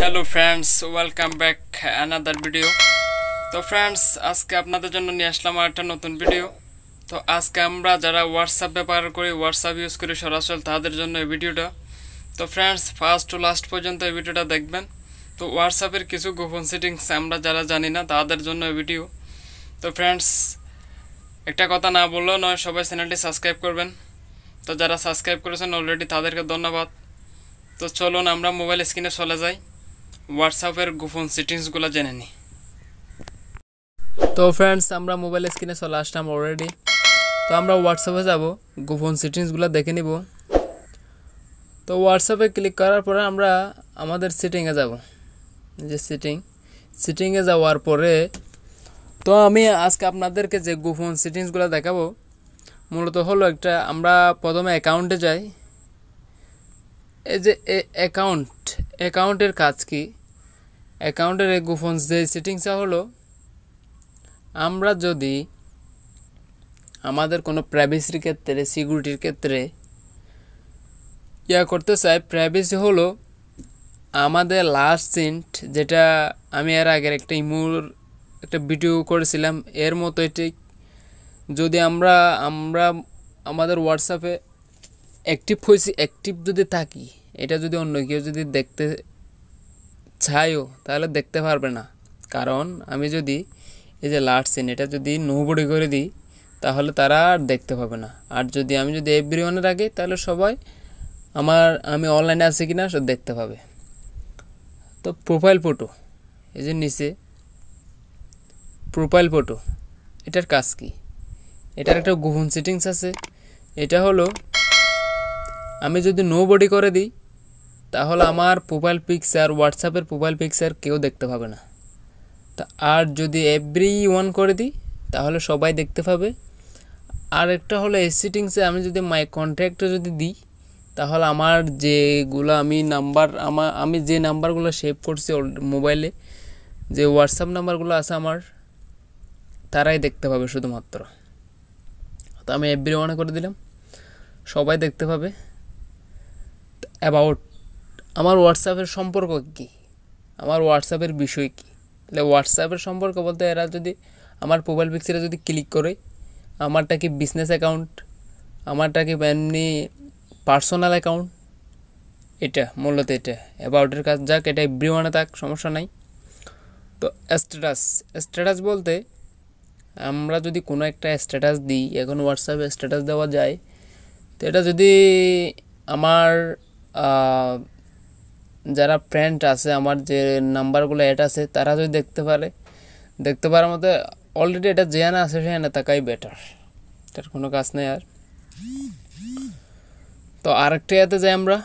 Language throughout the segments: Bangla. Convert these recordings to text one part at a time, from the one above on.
hello friends welcome back another video তো ফ্রেন্ডস আজকে আপনাদের জন্য নিয়ে আসলাম আর একটা নতুন ভিডিও তো আজকে আমরা যারা হোয়াটসঅ্যাপ ব্যবহার করি হোয়াটসঅ্যাপ ইউজ করি সরাসরি তাদের জন্য এই ভিডিওটা তো ফ্রেন্ডস ফার্স্ট টু লাস্ট পর্যন্ত এই ভিডিওটা দেখবেন তো হোয়াটসঅ্যাপের কিছু গোপন সেটিংস আমরা যারা জানি না তাদের জন্য এই ভিডিও তো ফ্রেন্ডস একটা কথা না বললেও নয় সবাই চ্যানেলটি সাবস্ক্রাইব করবেন তো যারা সাবস্ক্রাইব করেছেন অলরেডি তাদেরকে ধন্যবাদ তো চলুন আমরা মোবাইল স্ক্রিনে চলে যাই হোয়াটসঅ্যাপের গোপন সেটিংসগুলো জেনে নিই তো ফ্রেন্ডস আমরা মোবাইল স্ক্রিনে চলে আসলাম অলরেডি তো আমরা হোয়াটসঅ্যাপে যাব গোপন সেটিংসগুলো দেখে নিব তো হোয়াটসঅ্যাপে ক্লিক করার পরে আমরা আমাদের সেটিংয়ে যাব যে সেটিং সেটিংয়ে যাওয়ার পরে তো আমি আজকে আপনাদেরকে যে গোপন সেটিংসগুলো দেখাবো মূলত হলো একটা আমরা প্রথমে অ্যাকাউন্টে যাই এই যে অ্যাকাউন্ট অ্যাকাউন্টের কাজ কি অ্যাকাউন্টের এই গোপন যে সেটিংসটা হলো আমরা যদি আমাদের কোনো প্রাইভেসির ক্ষেত্রে সিকিউরিটির ক্ষেত্রে ইয়া করতে চাই প্রাইভেসি হলো আমাদের লাস্ট সিন্ট যেটা আমি এর আগের একটা ইমুর একটা ভিডিও করেছিলাম এর মতো এটি যদি আমরা আমরা আমাদের হোয়াটসঅ্যাপে অ্যাক্টিভ হয়েছি অ্যাক্টিভ যদি থাকি এটা যদি অন্য কেউ যদি দেখতে চাইও তাহলে দেখতে পারবে না কারণ আমি যদি এই যে লাস্ট সিন এটা যদি নোবডি করে দিই তাহলে তারা আর দেখতে পাবে না আর যদি আমি যদি এভরি ওয়ানে রাখি তাহলে সবাই আমার আমি অনলাইনে আছি কি না সব দেখতে পাবে তো প্রোফাইল ফটো এই যে নিচে প্রোফাইল ফটো এটার কাজ কি এটার একটা গোপন সেটিংস আছে এটা হলো আমি যদি নো বডি করে দিই তাহলে আমার প্রোফাইল পিকচার হোয়াটসঅ্যাপের প্রোফাইল পিকচার কেউ দেখতে পাবে না তা আর যদি এভরি ওয়ান করে দিই তাহলে সবাই দেখতে পাবে আর একটা হলো এসিটিংসে আমি যদি মাই কন্ট্যাক্টে যদি দিই তাহলে আমার যেগুলো আমি নাম্বার আমার আমি যে নাম্বারগুলো সেভ করছি মোবাইলে যে হোয়াটসঅ্যাপ নাম্বারগুলো আছে আমার তারাই দেখতে পাবে শুধুমাত্র তো আমি এভরি ওয়ানে করে দিলাম সবাই দেখতে পাবে অ্যাবাউট আমার হোয়াটসঅ্যাপের সম্পর্ক কী আমার হোয়াটসঅ্যাপের বিষয় কী তাহলে হোয়াটসঅ্যাপের সম্পর্ক বলতে এরা যদি আমার প্রোফাইল পিকচারে যদি ক্লিক করে আমারটা কি বিজনেস অ্যাকাউন্ট আমারটা কি এমনি পার্সোনাল অ্যাকাউন্ট এটা মূলত এটা অ্যাবাউটের কাজ যাক এটা এভরিওয়ানে থাক সমস্যা নাই তো স্ট্যাটাস স্ট্যাটাস বলতে আমরা যদি কোনো একটা স্ট্যাটাস দিই এখন হোয়াটসঅ্যাপে স্ট্যাটাস দেওয়া যায় তো এটা যদি আমার যারা ফ্রেন্ড আছে আমার যে নাম্বারগুলো অ্যাড আছে তারা যদি দেখতে পারে দেখতে পারার মতো অলরেডি এটা যেখানে আছে সেখানে থাকাই বেটার এটার কোনো কাজ নেই আর তো আরেকটা ইয়াতে যাই আমরা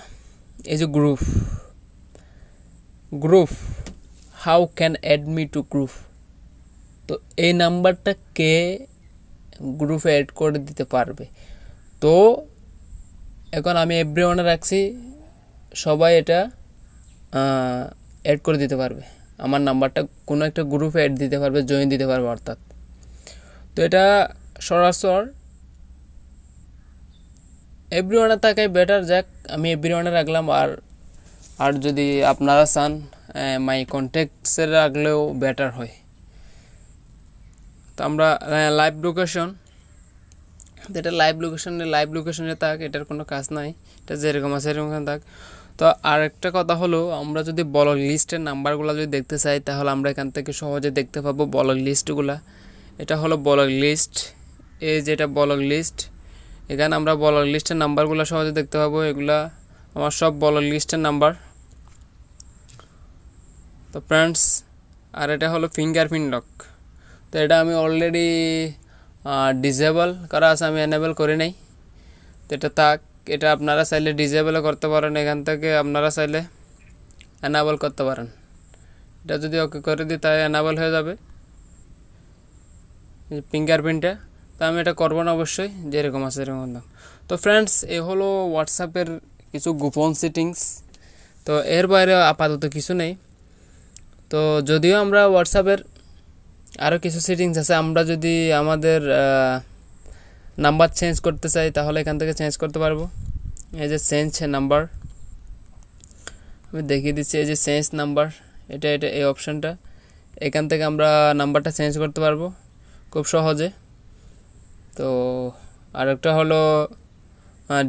এই যে group group how can add me to group তো এই নাম্বারটা কে গ্রুপে অ্যাড করে দিতে পারবে তো এখন আমি এভরি ওয়ানে রাখছি সবাই এটা অ্যাড করে দিতে পারবে আমার নাম্বারটা কোনো একটা গ্রুপে অ্যাড দিতে পারবে জয়েন দিতে পারবে অর্থাৎ তো এটা সরাসর এভরি ওয়ানের থাকাই বেটার যাক আমি এভরি ওয়ানে রাখলাম আর আর যদি আপনারা চান মাই কন্ট্যাক্টসে রাখলেও বেটার হয় তো আমরা লাইভ লোকেশন এটা লাইভ লোকেশনে লাইভ লোকেশনে থাক এটার কোনো কাজ নাই এটা যেরকম আছে এরকম থাক তো আর একটা কথা হলো আমরা যদি বলক লিস্টের নাম্বারগুলো যদি দেখতে চাই তাহলে আমরা এখান থেকে সহজে দেখতে পাবো বলক লিস্টগুলো এটা হলো বলক লিস্ট এই যেটা বলক লিস্ট এখানে আমরা বলক লিস্টের নাম্বারগুলো সহজে দেখতে পাবো এগুলা আমার সব বলক লিস্টের নাম্বার তো ফ্রেন্ডস আর এটা হলো প্রিন্ট লক তো এটা আমি অলরেডি ডিসেবল করা আছে আমি এনেবল করে নাই তো এটা থাক এটা আপনারা চাইলে ডিজেবলও করতে পারেন এখান থেকে আপনারা চাইলে অ্যানাবল করতে পারেন এটা যদি ওকে করে দিই তাই অ্যানাবল হয়ে যাবে ফিঙ্গারপ্রিন্টটা তো আমি এটা করবো না অবশ্যই যেরকম আছে এরকম দাম তো ফ্রেন্ডস এ হলো হোয়াটসঅ্যাপের কিছু গোপন সেটিংস তো এর বাইরে আপাতত কিছু নেই তো যদিও আমরা হোয়াটসঅ্যাপের আরও কিছু সেটিংস আছে আমরা যদি আমাদের নাম্বার চেঞ্জ করতে চাই তাহলে এখান থেকে চেঞ্জ করতে পারবো এই যে চেঞ্জ নাম্বার আমি দেখিয়ে দিচ্ছি এই যে চেঞ্জ নাম্বার এটা এটা এই অপশানটা এখান থেকে আমরা নাম্বারটা চেঞ্জ করতে পারবো খুব সহজে তো আরেকটা হলো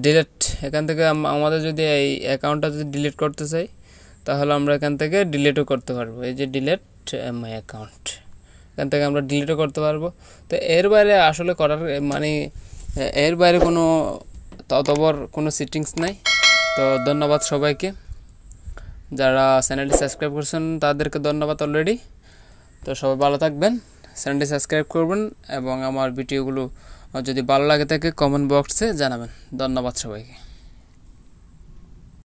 ডিলেট এখান থেকে আমাদের যদি এই অ্যাকাউন্টটা যদি ডিলিট করতে চাই তাহলে আমরা এখান থেকে ডিলিটও করতে পারবো এই যে ডিলেট মাই অ্যাকাউন্ট এখান থেকে আমরা ডিলিটও করতে পারবো তো এর বাইরে আসলে করার মানে এর বাইরে কোনো ততবর কোনো সিটিংস নাই তো ধন্যবাদ সবাইকে যারা চ্যানেলটি সাবস্ক্রাইব করছেন তাদেরকে ধন্যবাদ অলরেডি তো সবাই ভালো থাকবেন চ্যানেলটি সাবস্ক্রাইব করবেন এবং আমার ভিডিওগুলো যদি ভালো লাগে থাকে কমেন্ট বক্সে জানাবেন ধন্যবাদ সবাইকে